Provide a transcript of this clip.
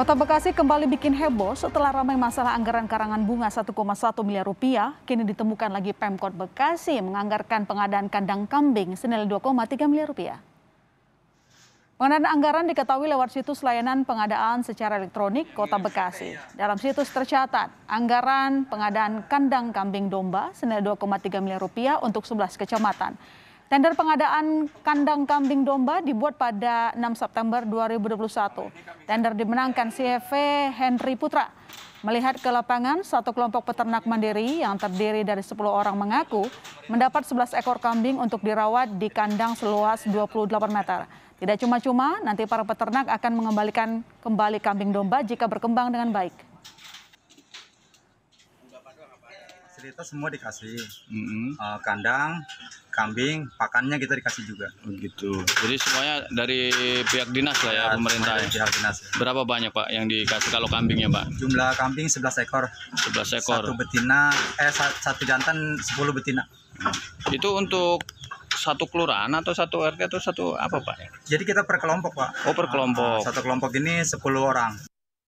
Kota Bekasi kembali bikin heboh setelah ramai masalah anggaran karangan bunga 1,1 miliar rupiah. Kini ditemukan lagi Pemkot Bekasi menganggarkan pengadaan kandang kambing senilai 2,3 miliar rupiah. Pengadaan anggaran diketahui lewat situs layanan pengadaan secara elektronik Kota Bekasi. Dalam situs tercatat, anggaran pengadaan kandang kambing domba senilai 2,3 miliar rupiah untuk 11 kecamatan. Tender pengadaan kandang kambing domba dibuat pada 6 September 2021. Tender dimenangkan CV Henry Putra. Melihat ke lapangan, satu kelompok peternak mandiri yang terdiri dari 10 orang mengaku mendapat 11 ekor kambing untuk dirawat di kandang seluas 28 meter. Tidak cuma-cuma, nanti para peternak akan mengembalikan kembali kambing domba jika berkembang dengan baik. Fasilitas semua dikasih mm -hmm. uh, kandang kambing pakannya kita dikasih juga begitu oh, jadi semuanya dari pihak dinas lah ya, iya, ya pemerintah ya. pihak dinas ya. berapa banyak pak yang dikasih kalau kambingnya pak jumlah kambing 11 ekor 11 ekor satu betina eh satu jantan 10 betina itu untuk satu kelurahan atau satu RT atau satu apa pak jadi kita per kelompok pak oh per ah, kelompok satu kelompok ini 10 orang